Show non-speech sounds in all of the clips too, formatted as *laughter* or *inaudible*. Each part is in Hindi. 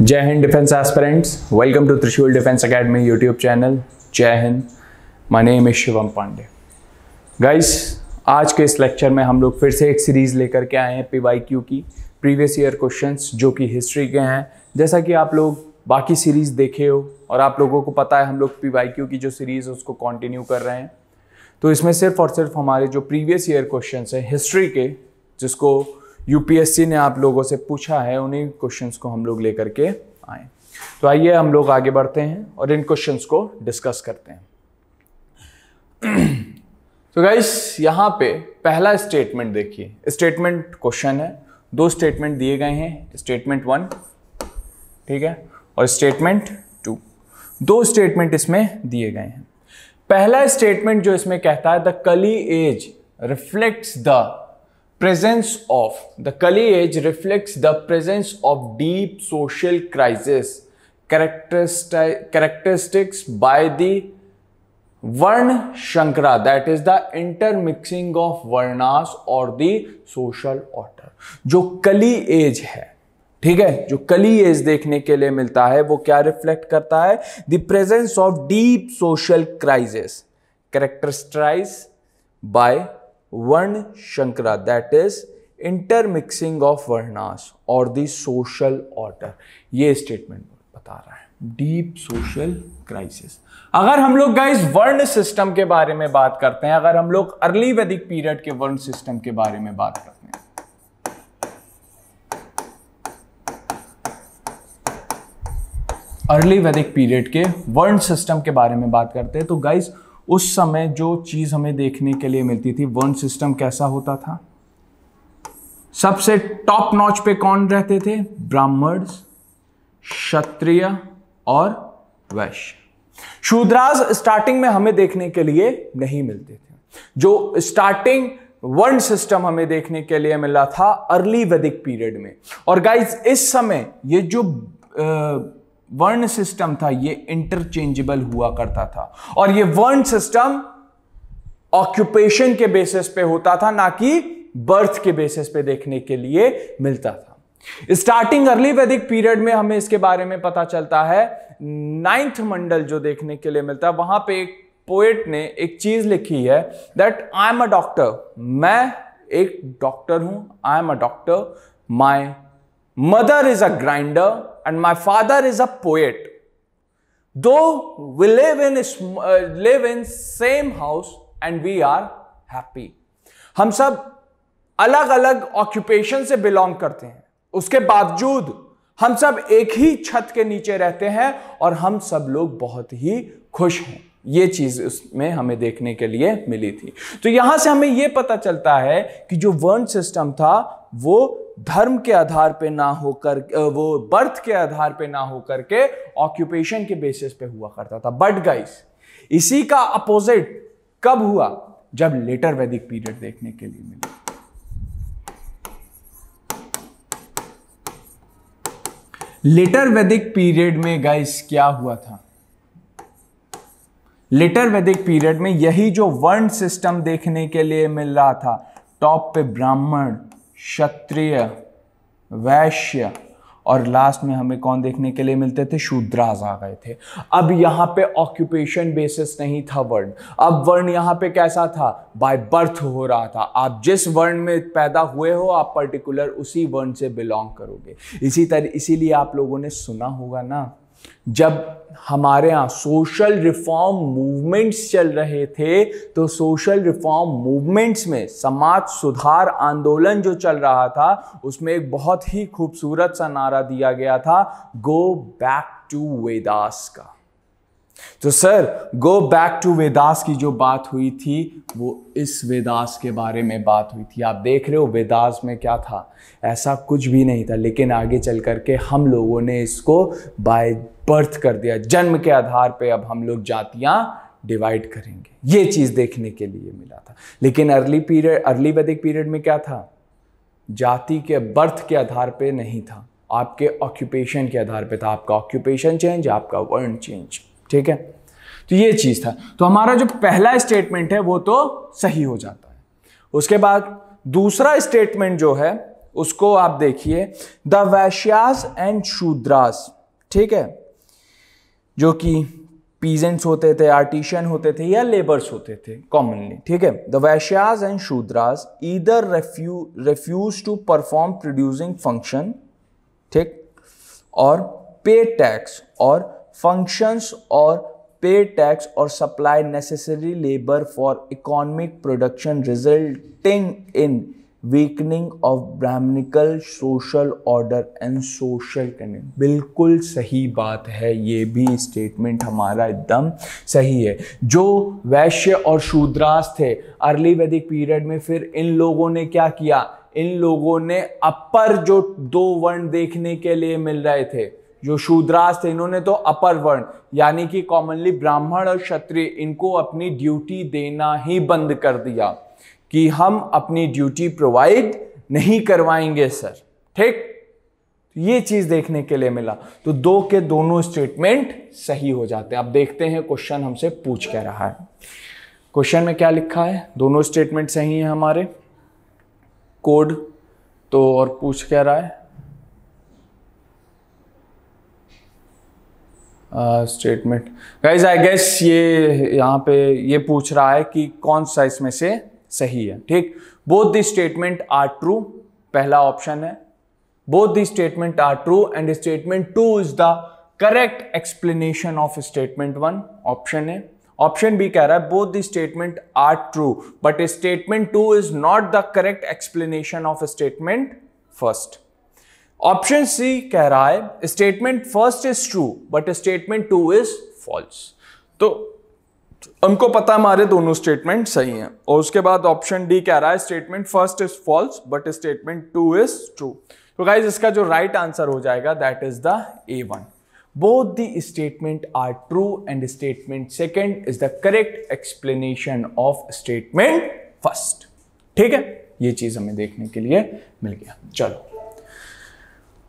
जय हिंद defence aspirants welcome to Trishul defence academy YouTube channel जय हिंद my name is Shivam Pandey guys आज के इस लेक्चर में हम लोग फिर से एक सीरीज़ लेकर के आए हैं पीवाईक्यू की प्रीवियस ईयर क्वेश्चंस जो कि हिस्ट्री के हैं जैसा कि आप लोग बाकी सीरीज़ देखे हो और आप लोगों को पता है हम लोग पी की जो सीरीज़ है उसको कंटिन्यू कर रहे हैं तो इसमें सिर्फ और सिर्फ हमारे जो प्रीवियस ईयर क्वेश्चन हैं हिस्ट्री के जिसको यूपीएससी ने आप लोगों से पूछा है उन्हीं क्वेश्चंस को हम लोग लेकर के आए तो आइए हम लोग आगे बढ़ते हैं और इन क्वेश्चंस को डिस्कस करते हैं *clears throat* तो गाइस यहाँ पे पहला स्टेटमेंट देखिए स्टेटमेंट क्वेश्चन है दो स्टेटमेंट दिए गए हैं स्टेटमेंट वन ठीक है और स्टेटमेंट टू दो स्टेटमेंट इसमें दिए गए हैं पहला स्टेटमेंट जो इसमें कहता है the Kali age reflects the presence of the kali age reflects the presence of deep social crisis characteristics by the Varna Shankara, that is the intermixing of Varnas or the social order. jo kali age hai ठीक है जो कली एज देखने के लिए मिलता है वो क्या रिफ्लेक्ट करता है the presence of deep social crisis characterised by varna sankara that is intermixing of varnas और the सोशल ऑर्डर ये स्टेटमेंट बता रहा है डीप सोशल क्राइसिस अगर हम लोग गाइस वर्ण सिस्टम के बारे में बात करते हैं अगर हम लोग अर्ली वैदिक पीरियड के वर्ण सिस्टम के बारे में बात करते हैं अर्ली वैदिक पीरियड के वर्ण सिस्टम के बारे में बात करते हैं तो गाइस उस समय जो चीज़ हमें देखने के लिए मिलती थी वर्ण सिस्टम कैसा होता था सबसे टॉप नॉच पे कौन रहते थे ब्राह्मण क्षत्रिय और वैश्य शूद्राज स्टार्टिंग में हमें देखने के लिए नहीं मिलते थे जो स्टार्टिंग वर्ण सिस्टम हमें देखने के लिए मिला था अर्ली वैदिक पीरियड में और गाइस इस समय ये जो आ, वर्ण सिस्टम था ये इंटरचेंजेबल हुआ करता था और ये वर्ण सिस्टम ऑक्यूपेशन के बेसिस पे होता था ना कि बर्थ के बेसिस पे देखने के लिए मिलता था स्टार्टिंग अर्ली वैदिक पीरियड में हमें इसके बारे में पता चलता है नाइन्थ मंडल जो देखने के लिए मिलता है वहां पे एक पोएट ने एक चीज लिखी है that I am a doctor मैं एक डॉक्टर हूं I am a doctor my mother is a grinder and my father is a poet. Though we live in uh, live in same house and we are happy. हम सब अलग अलग ऑक्यूपेशन से बिलोंग करते हैं उसके बावजूद हम सब एक ही छत के नीचे रहते हैं और हम सब लोग बहुत ही खुश हैं ये चीज उसमें हमें देखने के लिए मिली थी तो यहां से हमें यह पता चलता है कि जो वर्ण सिस्टम था वो धर्म के आधार पे ना होकर वो बर्थ के आधार पे ना होकर के ऑक्यूपेशन के बेसिस पे हुआ करता था बट गाइस इसी का अपोजिट कब हुआ जब लेटर वैदिक पीरियड देखने के लिए मिला लेटर वैदिक पीरियड में गाइस क्या हुआ था लिटर वैदिक पीरियड में यही जो वर्ण सिस्टम देखने के लिए मिल रहा था टॉप पे ब्राह्मण क्षत्रिय वैश्य और लास्ट में हमें कौन देखने के लिए मिलते थे शूद्राज आ गए थे अब यहाँ पे ऑक्यूपेशन बेसिस नहीं था वर्ण अब वर्ण यहाँ पे कैसा था बाय बर्थ हो रहा था आप जिस वर्ण में पैदा हुए हो आप पर्टिकुलर उसी वर्ण से बिलोंग करोगे इसी तरह इसीलिए आप लोगों ने सुना होगा ना जब हमारे यहाँ सोशल रिफॉर्म मूवमेंट्स चल रहे थे तो सोशल रिफॉर्म मूवमेंट्स में समाज सुधार आंदोलन जो चल रहा था उसमें एक बहुत ही खूबसूरत सा नारा दिया गया था गो बैक टू वेदास का तो sir go back to Vedas की जो बात हुई थी वो इस वेदास के बारे में बात हुई थी आप देख रहे हो वेदास में क्या था ऐसा कुछ भी नहीं था लेकिन आगे चल करके हम लोगों ने इसको बाय बर्थ कर दिया जन्म के आधार पे अब हम लोग जातियाँ डिवाइड करेंगे ये चीज़ देखने के लिए मिला था लेकिन early period early Vedic period में क्या था जाति के बर्थ के आधार पे नहीं था आपके ऑक्यूपेशन के आधार पे था आपका ऑक्यूपेशन चेंज आपका वर्ण चेंज ठीक है तो ये चीज़ था तो हमारा जो पहला स्टेटमेंट है वो तो सही हो जाता है उसके बाद दूसरा स्टेटमेंट जो है उसको आप देखिए द वैश्यास एंड शूद्रास ठीक है जो कि पीजेंट्स होते थे आर्टिशियन होते थे या लेबर्स होते थे कॉमनली ठीक है the Vaishyas and Shudras either refuse to perform producing function ठीक और पे टैक्स और फंक्शंस और पे टैक्स और supply necessary labour for economic production resulting in weakening of Brahmanical social order and social connect बिल्कुल सही बात है ये भी स्टेटमेंट हमारा एकदम सही है जो वैश्य और शूद्रास थे अर्ली वैदिक पीरियड में फिर इन लोगों ने क्या किया इन लोगों ने अपर जो दो वर्ण देखने के लिए मिल रहे थे जो शूद्रास थे इन्होंने तो अपर वर्ण यानी कि कॉमनली ब्राह्मण और क्षत्रिय इनको अपनी ड्यूटी देना ही बंद कर दिया कि हम अपनी ड्यूटी प्रोवाइड नहीं करवाएंगे सर ठीक तो ये चीज देखने के लिए मिला तो दो के दोनों स्टेटमेंट सही हो जाते हैं अब देखते हैं क्वेश्चन हमसे पूछ क्या रहा है क्वेश्चन में क्या लिखा है दोनों स्टेटमेंट सही है हमारे कोड तो और पूछ क्या रहा है स्टेटमेंट गाइज आई गेस ये यहाँ पे ये पूछ रहा है कि कौन सा इसमें से सही है ठीक both the statement are true पहला ऑप्शन है both the statement are true and statement two is the correct explanation of statement one option है ऑप्शन बी कह रहा है both the statement are true but statement two is not the correct explanation of statement first option C कह रहा है statement first is true but statement two is false तो हमको पता हमारे दोनों स्टेटमेंट सही हैं और उसके बाद ऑप्शन डी कह रहा है statement first is false but statement two is true तो गाइज इसका जो राइट right आंसर हो जाएगा that is the A one both the statement are true and statement second is the correct explanation of statement first ठीक है ये चीज हमें देखने के लिए मिल गया चलो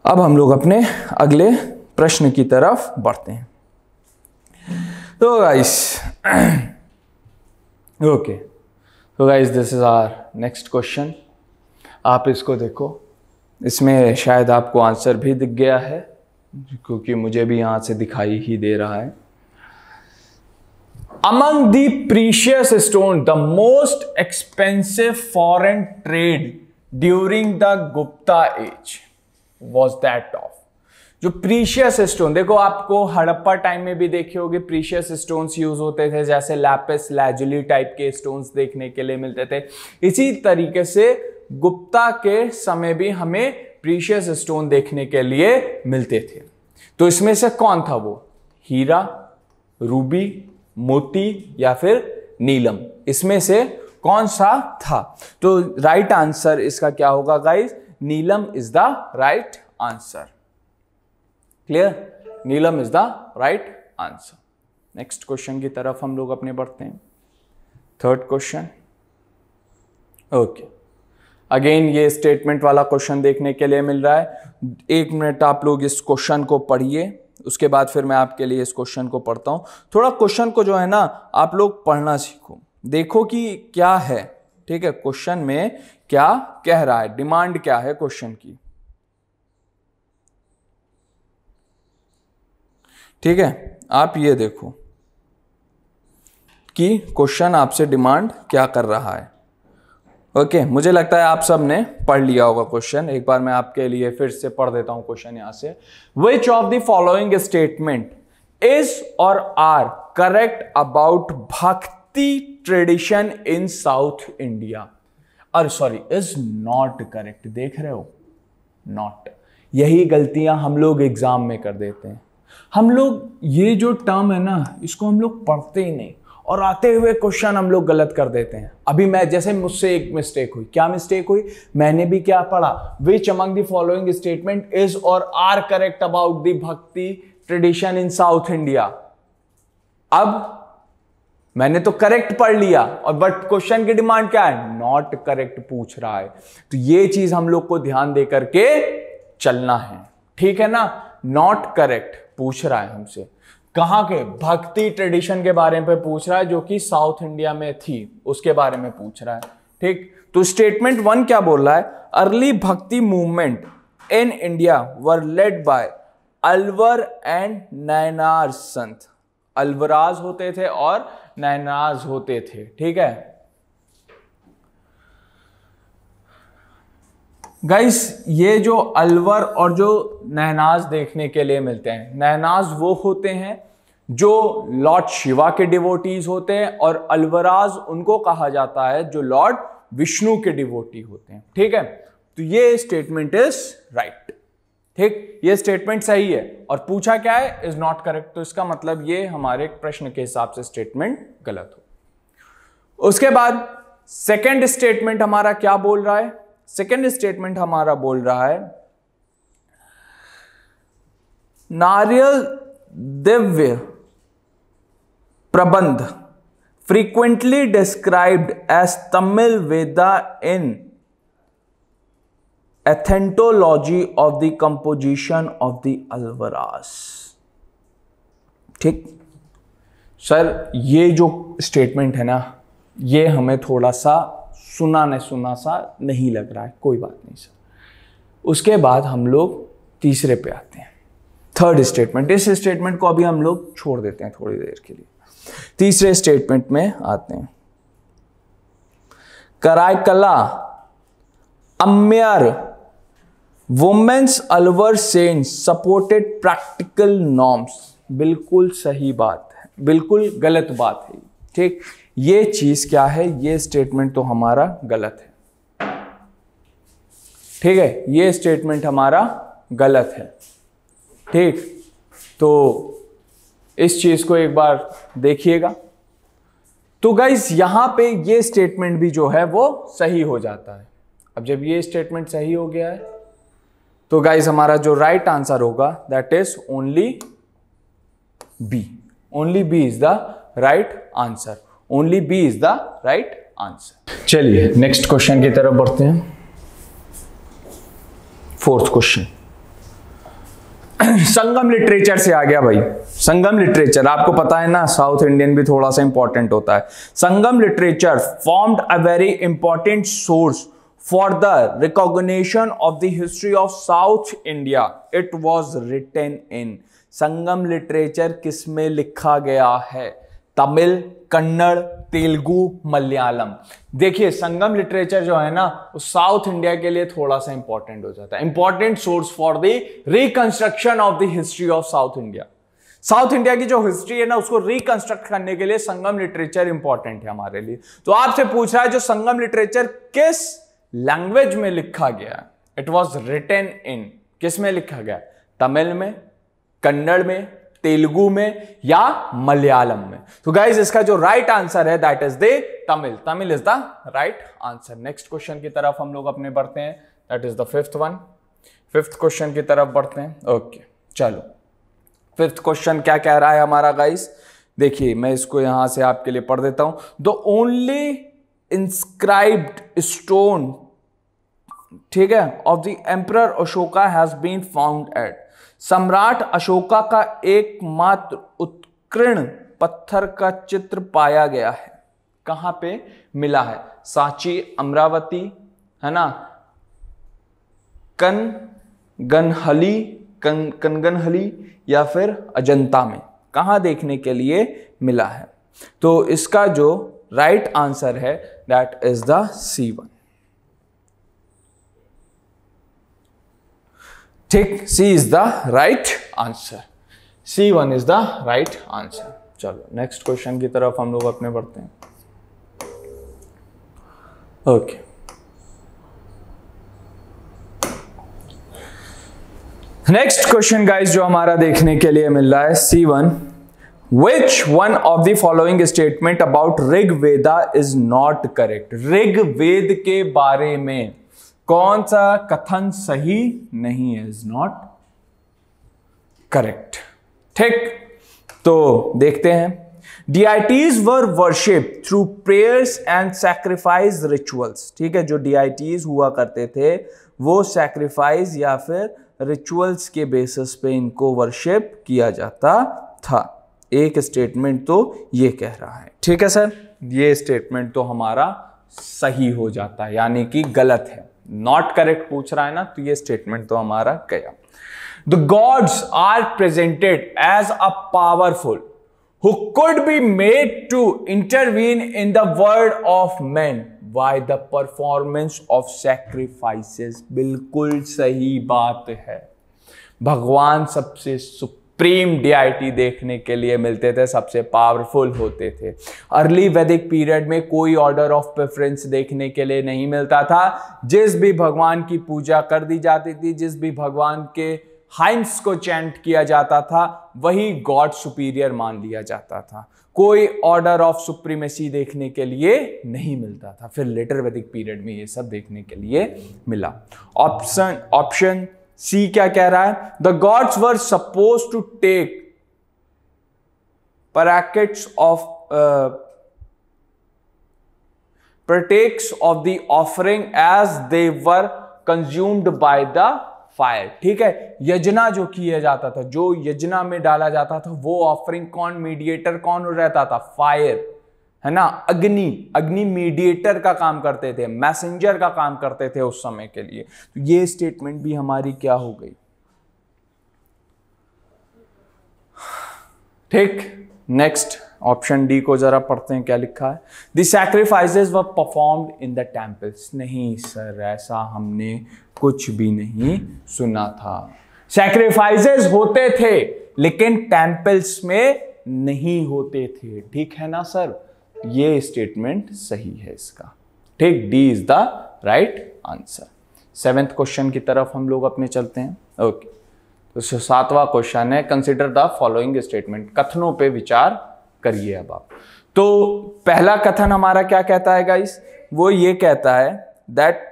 अब हम लोग अपने अगले प्रश्न की तरफ बढ़ते हैं तो गाइस ओके *clears throat* तो guys this is our next question आप इसको देखो इसमें शायद आपको आंसर भी दिख गया है क्योंकि मुझे भी यहां से दिखाई ही दे रहा है among the precious stone the most expensive foreign trade during the Gupta age was that of जो प्रीशियस स्टोन देखो आपको हड़प्पा टाइम में भी देखे होगी प्रीशियस स्टोन्स यूज होते थे जैसे लैपिस लैजुली टाइप के स्टोन्स देखने के लिए मिलते थे इसी तरीके से गुप्ता के समय भी हमें प्रीशियस स्टोन देखने के लिए मिलते थे तो इसमें से कौन था वो हीरा रूबी मोती या फिर नीलम इसमें से कौन सा था तो राइट right आंसर इसका क्या होगा guys neelam is the right answer clear neelam is the right answer next question की तरफ हम लोग अपने बढ़ते हैं थर्ड क्वेश्चन ओके अगेन ये स्टेटमेंट वाला क्वेश्चन देखने के लिए मिल रहा है एक मिनट आप लोग इस क्वेश्चन को पढ़िए उसके बाद फिर मैं आपके लिए इस क्वेश्चन को पढ़ता हूं थोड़ा क्वेश्चन को जो है ना आप लोग पढ़ना सीखो देखो कि क्या है ठीक है क्वेश्चन में क्या कह रहा है डिमांड क्या है क्वेश्चन की ठीक है आप ये देखो कि क्वेश्चन आपसे डिमांड क्या कर रहा है ओके okay, मुझे लगता है आप सब ने पढ़ लिया होगा क्वेश्चन एक बार मैं आपके लिए फिर से पढ़ देता हूं क्वेश्चन यहां से which of the following statement is or are correct about bhakti tradition in South India और सॉरी इज नॉट करेक्ट देख रहे हो नॉट यही गलतियां हम लोग एग्ज़ाम में कर देते हैं हम लोग ये जो टर्म है ना इसको हम लोग पढ़ते ही नहीं और आते हुए क्वेश्चन हम लोग गलत कर देते हैं अभी मैं जैसे मुझसे एक मिस्टेक हुई क्या मिस्टेक हुई मैंने भी क्या पढ़ा which among following statement is or are correct about the bhakti tradition in South India अब मैंने तो करेक्ट पढ़ लिया और बट क्वेश्चन की डिमांड क्या है नॉट करेक्ट पूछ रहा है तो ये चीज हम लोग को ध्यान दे करके चलना है ठीक है ना नॉट करेक्ट पूछ रहा है हमसे कहा के भक्ति ट्रेडिशन के बारे में पूछ रहा है जो कि साउथ इंडिया में थी उसके बारे में पूछ रहा है ठीक तो स्टेटमेंट वन क्या बोल रहा है early bhakti movement in India were led by Alvar and Nayanar संत अलवराज होते थे और नहनाज होते थे ठीक है गाइस ये जो अलवर और जो नहनाज देखने के लिए मिलते हैं नहनाज वो होते हैं जो लॉर्ड शिवा के डिवोटीज होते हैं और अलवराज उनको कहा जाता है जो लॉर्ड विष्णु के डिवोटी होते हैं ठीक है तो ये स्टेटमेंट इज राइट ठीक ये स्टेटमेंट सही है और पूछा क्या है इज नॉट करेक्ट तो इसका मतलब ये हमारे प्रश्न के हिसाब से स्टेटमेंट गलत हो उसके बाद सेकेंड स्टेटमेंट हमारा क्या बोल रहा है सेकेंड स्टेटमेंट हमारा बोल रहा है नारियल Divya Prabandha frequently described as Tamil Veda in anthology of the composition of the Alvaras ठीक सर ये जो स्टेटमेंट है ना ये हमें थोड़ा सा सुना न सुना सा नहीं लग रहा है कोई बात नहीं सर उसके बाद हम लोग तीसरे पे आते हैं थर्ड स्टेटमेंट इस स्टेटमेंट को अभी हम लोग छोड़ देते हैं थोड़ी देर के लिए तीसरे स्टेटमेंट में आते हैं Karaikal Ammaiyar women's Alvar saints supported practical norms बिल्कुल सही बात है बिल्कुल गलत बात है ठीक ये चीज़ क्या है ये स्टेटमेंट तो हमारा गलत है ठीक है ये स्टेटमेंट हमारा गलत है ठीक तो इस चीज़ को एक बार देखिएगा तो गाइज यहां पे ये स्टेटमेंट भी जो है वो सही हो जाता है अब जब ये स्टेटमेंट सही हो गया है तो गाइज हमारा जो राइट आंसर होगा that is only B only B is the right answer only B is the right answer चलिए नेक्स्ट क्वेश्चन की तरफ बढ़ते हैं फोर्थ क्वेश्चन *clears throat* संगम लिटरेचर से आ गया भाई संगम लिटरेचर आपको पता है ना साउथ इंडियन भी थोड़ा सा इंपॉर्टेंट होता है Sangam literature formed a very important source for the recognition of the history of South India it was written in Sangam literature किस में लिखा गया है तमिल कन्नड़ तेलुगु मलयालम देखिए संगम लिटरेचर जो है ना वो साउथ इंडिया के लिए थोड़ा सा इंपॉर्टेंट हो जाता है important source for the reconstruction of the history of South India South India की जो हिस्ट्री है ना उसको रिकंस्ट्रक्ट करने के लिए संगम लिटरेचर इंपॉर्टेंट है हमारे लिए तो आपसे पूछ रहा है जो संगम लिटरेचर किस लैंग्वेज में लिखा गया इट वॉज रिटेन इन किस में लिखा गया तमिल में कन्नड़ में तेलुगु में या मलयालम में तो so गाइज इसका जो राइट right आंसर है that is the Tamil Tamil is the right answer next question की तरफ हम लोग अपने बढ़ते हैं that is the fifth one fifth question की तरफ बढ़ते हैं ओके okay, चलो फिफ्थ क्वेश्चन क्या कह रहा है हमारा गाइज देखिए मैं इसको यहां से आपके लिए पढ़ देता हूं द ओनली इंस्क्राइब्ड स्टोन ठीक है of the emperor Ashoka has been found at सम्राट अशोका का एकमात्र उत्कीर्ण पत्थर का चित्र पाया गया है कहां पे मिला है सांची अमरावती है ना कन गनहली कन कनगनहली या फिर अजंता में कहा देखने के लिए मिला है तो इसका जो राइट आंसर है that is the C one ठीक C is the right answer C one is the right answer चलो नेक्स्ट क्वेश्चन की तरफ हम लोग अपने बढ़ते हैं ओके नेक्स्ट क्वेश्चन गाइस जो हमारा देखने के लिए मिल रहा है C one Which one of the following statement about Rig Veda is not correct? Rig Ved के बारे में कौन सा कथन सही नहीं है इज नॉट करेक्ट ठीक तो देखते हैं deities were worship through prayers and sacrifice rituals ठीक है जो डी आई टीज हुआ करते थे वो सेक्रीफाइस या फिर रिचुअल्स के बेसिस पे इनको वर्शिप किया जाता था एक स्टेटमेंट तो ये कह रहा है ठीक है सर ये स्टेटमेंट तो हमारा सही हो जाता है यानी कि गलत है नॉट करेक्ट पूछ रहा है ना तो ये स्टेटमेंट तो हमारा गया the gods are presented as a powerful who could be made to intervene in the world of man by the performance of sacrifices बिल्कुल सही बात है भगवान सबसे सुप सुप्रीम डीआईटी देखने के लिए मिलते थे सबसे पावरफुल होते थे अर्ली वैदिक पीरियड में कोई ऑर्डर ऑफ प्रेफरेंस देखने के लिए नहीं मिलता था जिस भी भगवान की पूजा कर दी जाती थी जिस भी भगवान के हाइम्स को चैंट किया जाता था वही गॉड सुपीरियर मान लिया जाता था कोई ऑर्डर ऑफ सुप्रीमेसी देखने के लिए नहीं मिलता था फिर लेटर वैदिक पीरियड में ये सब देखने के लिए मिला ऑप्शन ऑप्शन सी क्या कह रहा है the gods were suppose to take packets of protects of the offering as they were consumed by the fire ठीक है यजना जो किया जाता था जो यजना में डाला जाता था वो ऑफरिंग कौन मीडिएटर कौन रहता था फायर है ना अग्नि अग्नि मीडिएटर का काम करते थे मैसेंजर का काम करते थे उस समय के लिए तो ये स्टेटमेंट भी हमारी क्या हो गई ठीक नेक्स्ट ऑप्शन डी को जरा पढ़ते हैं क्या लिखा है the sacrifices were performed in the temples नहीं सर ऐसा हमने कुछ भी नहीं सुना था सैक्रिफाइसेस होते थे लेकिन टेम्पल्स में नहीं होते थे ठीक है ना सर ये स्टेटमेंट सही है इसका ठीक D is the right answer seventh question की तरफ हम लोग अपने चलते हैं ओके तो सातवां क्वेश्चन है कंसिडर द फॉलोइंग स्टेटमेंट कथनों पे विचार करिए अब आप तो पहला कथन हमारा क्या कहता है गाइस वो ये कहता है दैट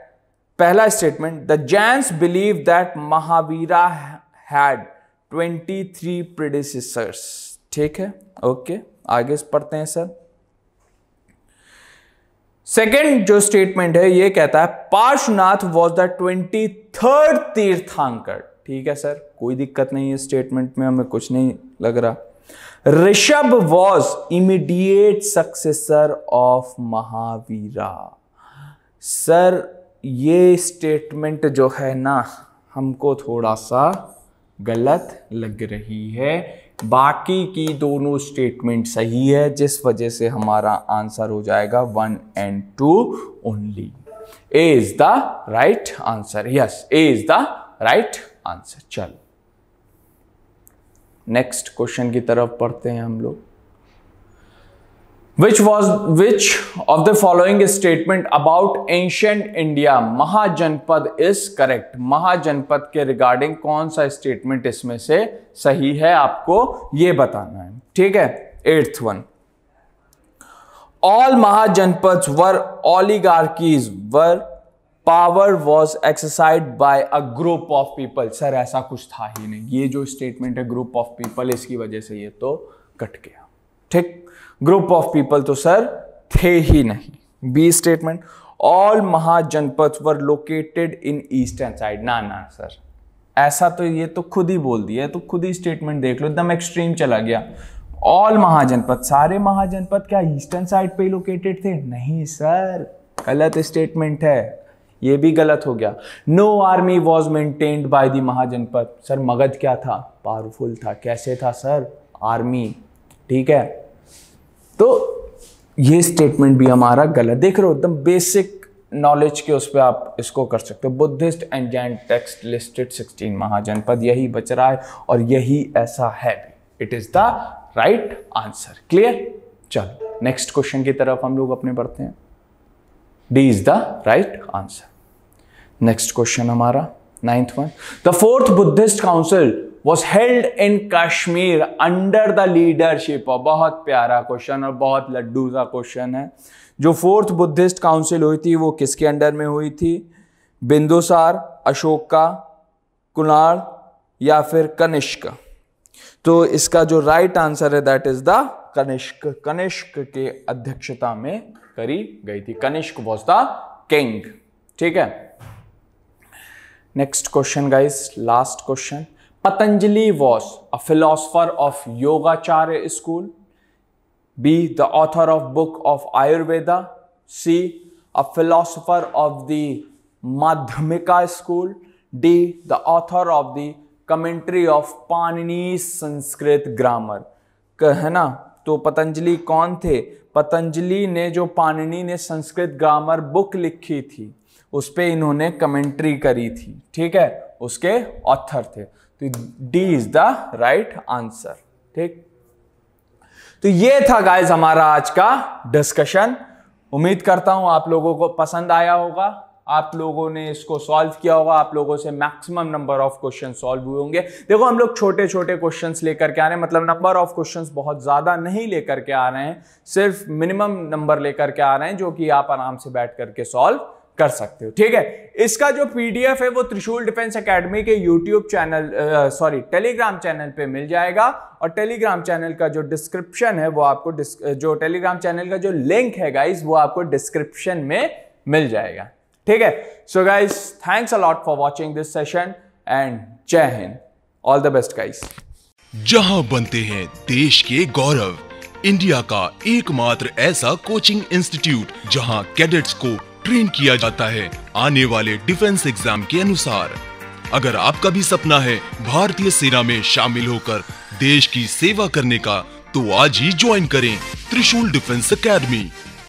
पहला statement the Jains believe that Mahavira had 23 predecessors ठीक है ओके आगे पढ़ते हैं सर सेकेंड जो स्टेटमेंट है ये कहता है Parshvanath was the twenty third Tirthankar ठीक है सर कोई दिक्कत नहीं है स्टेटमेंट में हमें कुछ नहीं लग रहा Rishabh was immediate successor of Mahavira sir ये स्टेटमेंट जो है ना हमको थोड़ा सा गलत लग रही है बाकी की दोनों स्टेटमेंट सही है जिस वजह से हमारा आंसर हो जाएगा one and two only A is the right answer yes A is the right answer चलो नेक्स्ट क्वेश्चन की तरफ पढ़ते हैं हम लोग which was which of the following statement about ancient India महाजनपद is correct महाजनपद के रिगार्डिंग कौन सा स्टेटमेंट इसमें से सही है आपको ये बताना है ठीक है eighth one all Mahajanpads were oligarchies where power was exercised by a group of people. Sir ऐसा कुछ था ही नहीं ये जो स्टेटमेंट है ग्रुप ऑफ पीपल इसकी वजह से ये तो कट गया ठीक ग्रुप ऑफ पीपल तो सर थे ही नहीं B statement all Mahajanapada were located in eastern side ना ना सर ऐसा तो ये तो खुद ही बोल दिया तो खुद ही स्टेटमेंट देख लो एकदम एक्सट्रीम चला गया ऑल महाजनपद सारे महाजनपद क्या ईस्टर्न साइड पे लोकेटेड थे नहीं सर गलत स्टेटमेंट है ये भी गलत हो गया no army was maintained by the Mahajanapada sir Magadha क्या था पावरफुल था कैसे था सर आर्मी ठीक है तो ये स्टेटमेंट भी हमारा गलत देख रहे हो एकदम बेसिक नॉलेज के उस पर आप इसको कर सकते हो Buddhist and Jain text listed sixteen Mahajanapada यही बच रहा है और यही ऐसा है भी it is the right answer clear चलो नेक्स्ट क्वेश्चन की तरफ हम लोग अपने बढ़ते हैं D is the right answer next question हमारा ninth one the fourth Buddhist council was held in Kashmir under the leadership और बहुत प्यारा क्वेश्चन और बहुत लड्डू सा क्वेश्चन है जो फोर्थ बुद्धिस्ट काउंसिल हुई थी वो किसके अंडर में हुई थी बिंदुसार अशोका कुणाल या फिर कनिष्क तो इसका जो राइट आंसर है that is the Kanishka Kanishka के अध्यक्षता में करी गई थी कनिष्क वॉज द किंग ठीक है next question guys last question Patanjali was a philosopher of Yogacharya school. B. The author of book of Ayurveda. C. A philosopher of the Madhyamika school. D. The author of the commentary of Panini's Sanskrit grammar. है ना तो पतंजलि कौन थे पतंजलि ने जो पाणिनि ने संस्कृत ग्रामर बुक लिखी थी उस पर इन्होंने कमेंट्री करी थी ठीक है उसके ऑथर थे तो D is the right answer ठीक तो ये था गाइज हमारा आज का डिस्कशन उम्मीद करता हूं आप लोगों को पसंद आया होगा आप लोगों ने इसको सॉल्व किया होगा आप लोगों से maximum number of question solve हुए होंगे देखो हम लोग छोटे छोटे क्वेश्चन लेकर के आ रहे हैं मतलब नंबर ऑफ क्वेश्चन बहुत ज़्यादा नहीं लेकर के आ रहे हैं सिर्फ मिनिमम नंबर लेकर के आ रहे हैं जो कि आप आराम से बैठ करके सॉल्व कर सकते हो ठीक है इसका जो पीडीएफ है वो त्रिशूल डिफेंस एकेडमी के YouTube channel sorry Telegram channel पे मिल जाएगा और टेलीग्राम चैनल का जो डिस्क्रिप्शन है वो आपको जो टेलीग्राम चैनल का जो लिंक है गाइज वो आपको डिस्क्रिप्शन में मिल जाएगा ठीक है so guys thanks a lot for watching this session and जय हिंद ऑल द बेस्ट गाइस जहां बनते हैं देश के गौरव इंडिया का एकमात्र ऐसा कोचिंग इंस्टीट्यूट जहां कैडेट्स को ट्रेन किया जाता है आने वाले डिफेंस एग्जाम के अनुसार अगर आपका भी सपना है भारतीय सेना में शामिल होकर देश की सेवा करने का तो आज ही ज्वाइन करें त्रिशूल डिफेंस अकेडमी